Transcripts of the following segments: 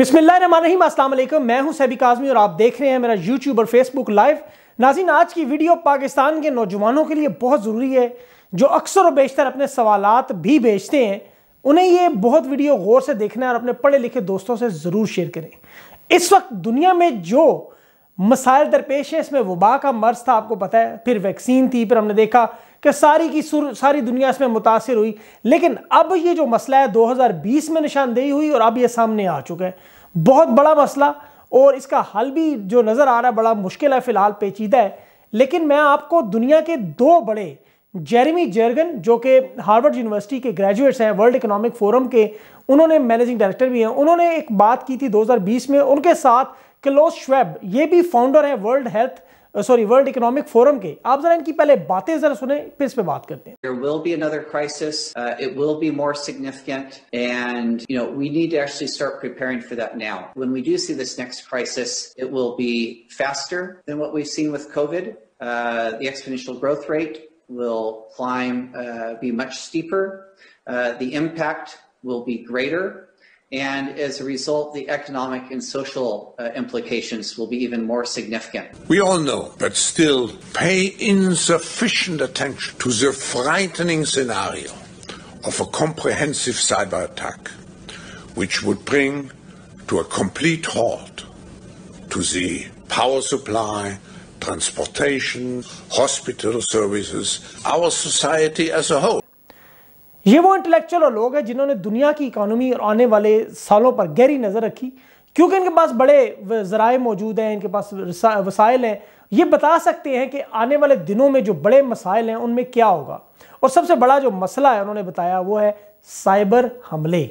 बिस्मिल्लाम असलम मैं हूं सैबिक आजमी और आप देख रहे हैं मेरा यूट्यूब और फेसबुक लाइव नाजिन आज की वीडियो पाकिस्तान के नौजवानों के लिए बहुत ज़रूरी है जो अक्सर और बेशतर अपने सवालात भी भेजते हैं उन्हें ये बहुत वीडियो गौर से देखना है और अपने पढ़े लिखे दोस्तों से ज़रूर शेयर करें इस वक्त दुनिया में जो मसाइल दरपेश है इसमें वबा का मर्ज था आपको पता है फिर वैक्सीन थी फिर हमने देखा कि सारी की सारी दुनिया इसमें मुतासर हुई लेकिन अब ये जो मसला है 2020 में निशानदेही हुई और अब ये सामने आ चुका है बहुत बड़ा मसला और इसका हल भी जो नज़र आ रहा है बड़ा मुश्किल है फ़िलहाल पेचीदा है लेकिन मैं आपको दुनिया के दो बड़े जेरेमी जर्गन जो कि हार्वर्ड यूनिवर्सिटी के ग्रेजुएट्स हैं वर्ल्ड इकोनॉमिक फोरम के उन्होंने मैनेजिंग डायरेक्टर भी हैं उन्होंने एक बात की थी 2020 में उनके साथ Klaus Schwab, ये भी फाउंडर है World Health sorry World Economic Forum के आप जरा इनकी पहले बातें जरा सुने फिर इस There will be another crisis. Uh, it will be more significant, and you know we need to actually start preparing for that now. When we do see this next crisis, it will be faster than what we've seen with COVID. Uh, the exponential growth rate will climb, uh, be much steeper. the impact will be greater and as a result, the economic and social uh, implications will be even more significant. We all know, but still pay insufficient attention to the frightening scenario of a comprehensive cyber attack, which would bring to a complete halt to the power supply, transportation, hospital services, our society as a whole. ये वो intellectual लोग हैं जिन्होंने दुनिया की economy और आने वाले सालों पर गहरी नज़र रखी क्योंकि इनके पास बड़े ज़राए मौजूद हैं इनके पास वसाइल हैं ये बता सकते हैं कि आने वाले दिनों में जो बड़े मसाइल हैं उनमें क्या होगा और सबसे बड़ा जो मसला है उन्होंने बताया वो है साइबर हमले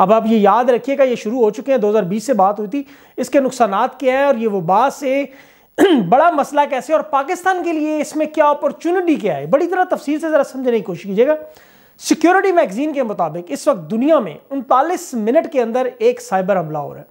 अब आप ये याद रखिएगा ये शुरू हो चुके हैं 2020 से बात हुई थी इसके नुकसान क्या है और ये वबा से बड़ा मसला कैसे और पाकिस्तान के लिए इसमें क्या अपॉर्चुनिटी क्या है बड़ी तरह तफसील से ज़रा समझने की कोशिश कीजिएगा सिक्योरिटी मैगजीन के मुताबिक इस वक्त दुनिया में उनतालीस मिनट के अंदर एक साइबर हमला हो रहा है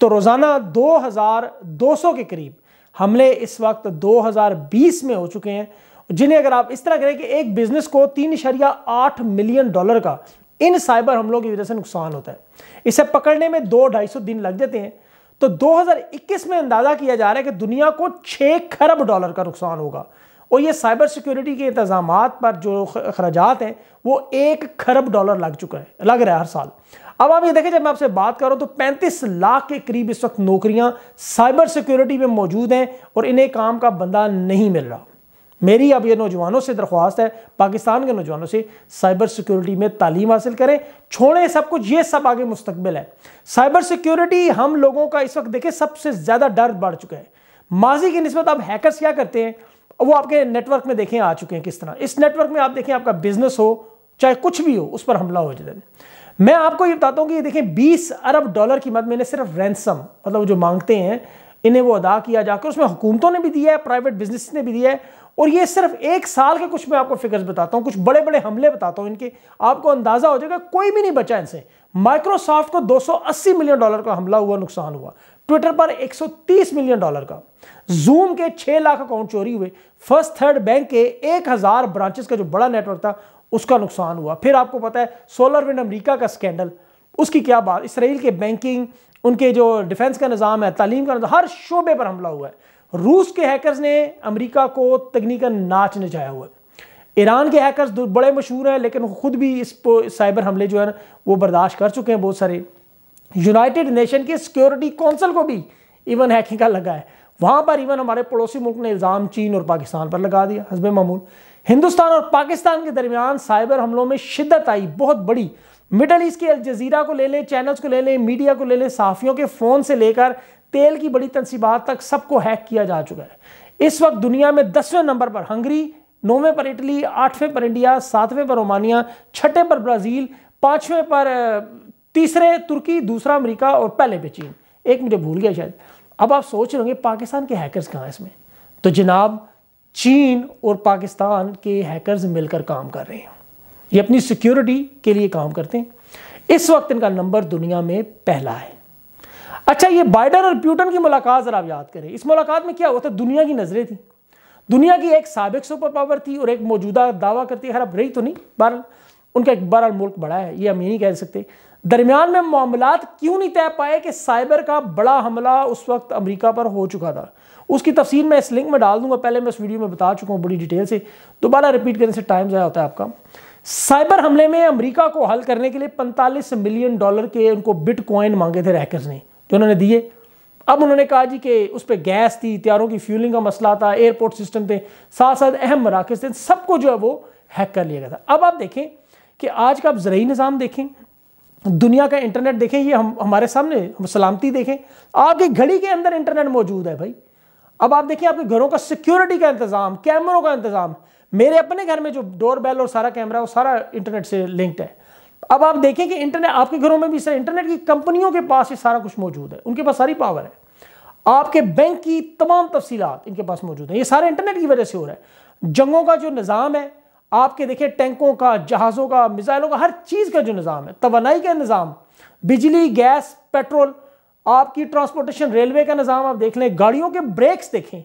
तो रोज़ाना 2200 के करीब हमले इस वक्त 2020 में हो चुके हैं जिन्हें अगर आप इस तरह करें कि एक बिजनेस को तीन इशारिया आठ मिलियन डॉलर का इन साइबर हमलों की वजह से नुकसान होता है इसे पकड़ने में दो ढाई सौ दिन लग जाते हैं तो 2021 में अंदाजा किया जा रहा है कि दुनिया को 6 खरब डॉलर का नुकसान होगा और ये साइबर सिक्योरिटी के इंतजाम पर जो अखराज हैं वो एक खरब डॉलर लग चुका है लग रहा है हर साल अब आप ये देखें जब मैं आपसे बात करूं तो पैंतीस लाख के करीब इस वक्त नौकरियां साइबर सिक्योरिटी में मौजूद हैं और इन्हें काम का बंदा नहीं मिल रहा मेरी अब ये नौजवानों से दरख्वास्त है पाकिस्तान के नौजवानों से साइबर सिक्योरिटी में तालीम हासिल करें छोड़ें सब कुछ ये सब आगे मुस्तबिल है साइबर सिक्योरिटी हम लोगों का इस वक्त देखें सबसे ज़्यादा डर बढ़ चुका है माजी की नस्बत अब हैकर्स क्या करते हैं वो आपके नेटवर्क में देखें आ चुके हैं किस तरह इस नेटवर्क में आप देखें आपका बिजनेस हो चाहे कुछ भी हो उस पर हमला हो जाए मैं आपको ये बताता हूँ कि ये देखें 20 अरब डॉलर की मदद मैंने सिर्फ रैंसम मतलब जो मांगते हैं इन्हें वो अदा किया जाकर उसमें हुकूमतों ने भी दिया है प्राइवेट बिजनेस ने भी दिया है और ये सिर्फ एक साल के कुछ मैं आपको फिगर्स बताता हूँ कुछ बड़े बड़े हमले बताता हूँ इनके आपको अंदाजा हो जाएगा कोई भी नहीं बचा इनसे माइक्रोसॉफ्ट को 280 मिलियन डॉलर का हमला हुआ नुकसान हुआ ट्विटर पर 130 मिलियन डॉलर का जूम के 6 लाख अकाउंट चोरी हुए फर्स्ट थर्ड बैंक के 1000 ब्रांचेस का जो बड़ा नेटवर्क था उसका नुकसान हुआ फिर आपको पता है सोलर विंड अमरीका का स्कैंडल उसकी क्या बात इसराइल के बैंकिंग उनके जो डिफेंस का निज़ाम है तालीम का निज़ाम हर शोबे पर हमला हुआ है रूस के हैकर्स ने अमरीका को तकनीकन नाच नचाया हुआ है ईरान के हैकर्स बड़े मशहूर हैं लेकिन खुद भी इस साइबर हमले जो है ना वो बर्दाश्त कर चुके हैं बहुत सारे यूनाइटेड नेशन की सिक्योरिटी काउंसिल को भी इवन हैकिंग का लगा है वहां पर इवन हमारे पड़ोसी मुल्क ने इल्ज़ाम चीन और पाकिस्तान पर लगा दिया हजब मामूल हिंदुस्तान और पाकिस्तान के दरमियान साइबर हमलों में शिद्दत आई बहुत बड़ी मिडल ईस्ट के अलजीरा को ले लें चैनल्स को ले लें मीडिया को ले लें सहाफ़ियों के फ़ोन से लेकर तेल की बड़ी तनसीबात तक सबको हैक किया जा चुका है इस वक्त दुनिया में दसवें नंबर पर हंगरी नौवें पर इटली आठवें पर इंडिया सातवें पर रोमानिया छठे पर ब्राज़ील पांचवें पर तीसरे तुर्की दूसरा अमेरिका और पहले पे चीन एक मिनट भूल गया शायद अब आप सोच रहे होंगे पाकिस्तान के हैकर्स कहाँ हैं इसमें तो जनाब चीन और पाकिस्तान के हैकर्स मिलकर काम कर रहे हैं ये अपनी सिक्योरिटी के लिए काम करते हैं इस वक्त इनका नंबर दुनिया में पहला है अच्छा ये बाइडन और प्यूटन की मुलाकात जरा आप याद करें इस मुलाकात में क्या हुआ था दुनिया की नजरें थी दुनिया की एक सबक सुपर पावर थी और एक मौजूदा दावा करती है खराब रही तो नहीं बहरहाल उनका एक बहरहाल मुल्क बड़ा है ये हम यही कह सकते दरमियान में मामला क्यों नहीं तय पाए कि साइबर का बड़ा हमला उस वक्त अमरीका पर हो चुका था उसकी तफसील मैं इस लिंक में डाल दूंगा पहले मैं इस वीडियो में बता चुका हूँ बड़ी डिटेल से दोबारा रिपीट करने से टाइम ज़्यादा होता है आपका साइबर हमले में अमेरिका को हल करने के लिए 45 मिलियन डॉलर के उनको बिटकॉइन मांगे थे रैकर्स ने जो उन्होंने दिए अब उन्होंने कहा जी कि उस पर गैस थी त्यारों की फ्यूलिंग का मसला था एयरपोर्ट सिस्टम थे साथ साथ अहम मराकज थे सबको जो है वो हैक कर लिया गया था अब आप देखें कि आज का आप जरिए निज़ाम देखें दुनिया का इंटरनेट देखें ये हम हमारे सामने हम सलामती देखें आपकी घड़ी के अंदर इंटरनेट मौजूद है भाई अब आप देखिए आपके घरों का सिक्योरिटी का इंतज़ाम कैमरों का इंतज़ाम मेरे अपने घर में जो डोर बेल और सारा कैमरा वो सारा इंटरनेट से लिंक्ड है अब आप देखें कि इंटरनेट आपके घरों में भी सर इंटरनेट की कंपनियों के पास ये सारा कुछ मौजूद है उनके पास सारी पावर है आपके बैंक की तमाम तफसीलात इनके पास मौजूद है ये सारे इंटरनेट की वजह से हो रहा है जंगों का जो निज़ाम है आपके देखिए टैंकों का जहाज़ों का मिज़ाइलों का हर चीज़ का जो निज़ाम है तोनाई का निज़ाम बिजली गैस पेट्रोल आपकी ट्रांसपोर्टेशन रेलवे का निज़ाम आप देख लें गाड़ियों के ब्रेक्स देखें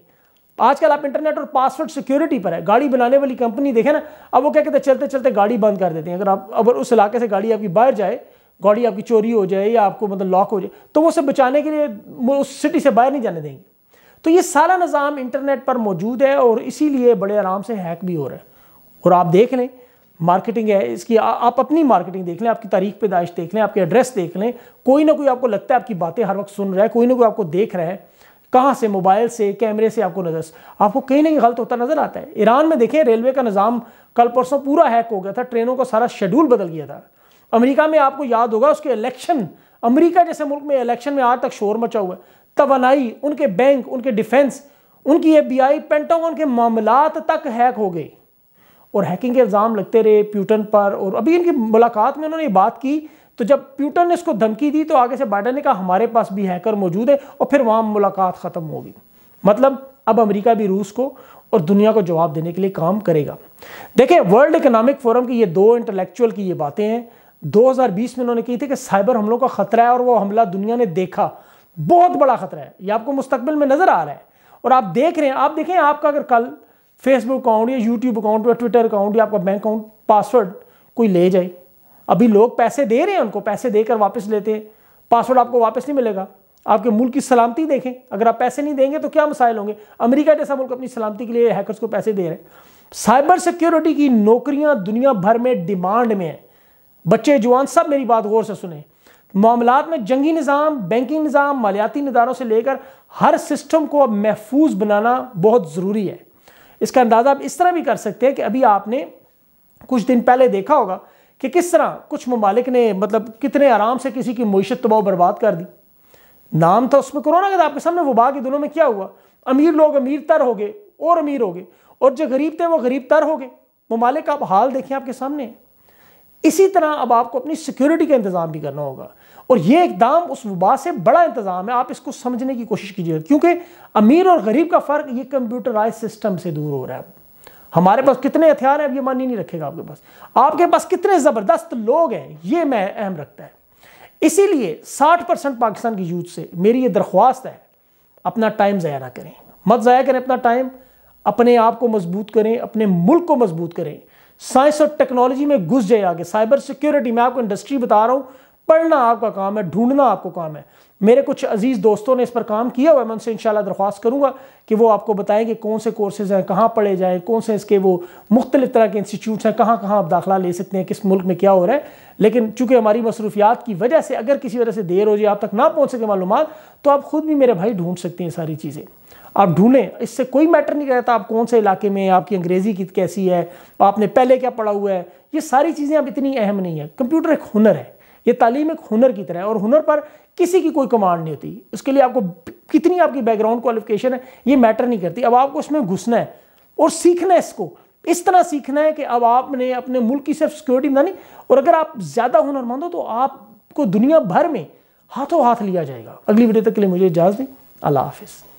आजकल आप इंटरनेट और पासवर्ड सिक्योरिटी पर है गाड़ी बनाने वाली कंपनी देखें ना अब वो क्या कहते हैं चलते चलते गाड़ी बंद कर देते हैं अगर आप अगर उस इलाके से गाड़ी आपकी बाहर जाए गाड़ी आपकी चोरी हो जाए या आपको मतलब लॉक हो जाए तो वो उसे बचाने के लिए वो उस सिटी से बाहर नहीं जाने देंगे तो ये सारा निज़ाम इंटरनेट पर मौजूद है और इसीलिए बड़े आराम से हैक भी हो रहा है और आप देख लें मार्केटिंग है इसकी आ, आप अपनी मार्केटिंग देख लें आपकी तारीख पैदाइश देख लें आपके एड्रेस देख लें कोई ना कोई आपको लगता है आपकी बातें हर वक्त सुन रहा है कोई ना कोई आपको देख रहा है कहाँ से मोबाइल से कैमरे से आपको नजर आपको कहीं ना कहीं गलत होता नजर आता है ईरान में देखें रेलवे का निज़ाम कल परसों पूरा हैक हो गया था ट्रेनों का सारा शेड्यूल बदल गया था अमेरिका में आपको याद होगा उसके इलेक्शन अमेरिका जैसे मुल्क में इलेक्शन में आज तक शोर मचा हुआ है तोानाई उनके बैंक उनके डिफेंस उनकी एफ बी आई पेंटागन के मामला तक हैक हो गई और हैकिंग के इल्ज़ाम लगते रहे प्यूटन पर और अभी इनकी मुलाकात में उन्होंने ये बात की तो जब प्यूटन ने इसको धमकी दी तो आगे से बाइडन ने कहा हमारे पास भी हैकर मौजूद है और फिर वहाँ मुलाकात ख़त्म हो गई मतलब अब अमेरिका भी रूस को और दुनिया को जवाब देने के लिए काम करेगा देखिए वर्ल्ड इकोनॉमिक फोरम की ये दो इंटेलेक्चुअल की ये बातें हैं 2020 में उन्होंने कही थी कि साइबर हमलों का खतरा है और वो हमला दुनिया ने देखा बहुत बड़ा खतरा है ये आपको मुस्तकबिल में नजर आ रहा है और आप देख रहे हैं आप देखें आपका अगर कल फेसबुक अकाउंट या यूट्यूब अकाउंट या ट्विटर अकाउंट या आपका बैंक अकाउंट पासवर्ड कोई ले जाए अभी लोग पैसे दे रहे हैं उनको पैसे देकर वापस लेते हैं पासवर्ड आपको वापस नहीं मिलेगा आपके मुल्क की सलामती देखें अगर आप पैसे नहीं देंगे तो क्या मसाइल होंगे अमेरिका जैसा मुल्क अपनी सलामती के लिए हैकर्स को पैसे दे रहे हैं साइबर सिक्योरिटी की नौकरियां दुनिया भर में डिमांड में है बच्चे जवान सब मेरी बात गौर से सुने मामला में जंगी निज़ाम बैंकिंग निज़ाम मालियाती निदारों से लेकर हर सिस्टम को अब महफूज बनाना बहुत ज़रूरी है इसका अंदाज़ा आप इस तरह भी कर सकते हैं कि अभी आपने कुछ दिन पहले देखा होगा कि किस तरह कुछ ममालिक ने मतलब कितने आराम से किसी की मीशत तबाह बर्बाद कर दी नाम था उसमें कोरोना का आपके सामने वबा के दिनों में क्या हुआ अमीर लोग अमीर तर हो गए और अमीर हो गए और जो गरीब थे वो गरीब तर हो गए ममालिक आप हाल देखें आपके सामने इसी तरह अब आपको अपनी सिक्योरिटी का इंतज़ाम भी करना होगा और ये एकदम उस वबा से बड़ा इंतज़ाम है आप इसको समझने की कोशिश कीजिए क्योंकि अमीर और गरीब का फ़र्क ये कंप्यूटराइज सिस्टम से दूर हो रहा है हमारे पास कितने हथियार हैं अब ये मान नहीं रखेगा आपके पास आपके पास कितने ज़बरदस्त लोग हैं ये मैं अहम रखता है इसीलिए 60 परसेंट पाकिस्तान की यूथ से मेरी ये दरख्वास्त है अपना टाइम ज़ाया ना करें मत ज़ाया करें अपना टाइम अपने आप को मजबूत करें अपने मुल्क को मजबूत करें साइंस और टेक्नोलॉजी में घुस जाए आगे साइबर सिक्योरिटी मैं आपको इंडस्ट्री बता रहा हूँ पढ़ना आपका काम है ढूंढना आपको काम है मेरे कुछ अजीज़ दोस्तों ने इस पर काम किया हुआ है मैं उनसे इंशाल्लाह दरख्वास्त करूँगा कि वो आपको बताएं कि कौन से कोर्सेज़ हैं कहाँ पढ़े जाएँ कौन से इसके वो मुख्तलिफ तरह के इंस्टीट्यूट्स हैं कहाँ कहाँ आप दाखिला ले सकते हैं किस मुल्क में क्या हो रहा है लेकिन चूंकि हमारी मसरूफियात की वजह से अगर किसी वजह से देर हो जाए आप तक ना पहुँच सके मालूम तो आप ख़ुद भी मेरे भाई ढूंढ सकते हैं सारी चीज़ें आप ढूंढें इससे कोई मैटर नहीं करता आप कौन से इलाके में आपकी अंग्रेज़ी की कैसी है आपने पहले क्या पढ़ा हुआ है ये सारी चीज़ें अब इतनी अहम नहीं है कंप्यूटर एक हुनर है ये तालीम एक हुनर की तरह है और हुनर पर किसी की कोई कमांड नहीं होती उसके लिए आपको कितनी आपकी बैकग्राउंड क्वालिफिकेशन है ये मैटर नहीं करती अब आपको उसमें घुसना है और सीखना है इसको इस तरह सीखना है कि अब आपने अपने मुल्क की सिर्फ सिक्योरिटी बनानी और अगर आप ज़्यादा हुनरमंद हो तो आपको दुनिया भर में हाथों हाथ लिया जाएगा अगली वीडियो तक के लिए मुझे इजाज़त दें अल्लाह हाफिज़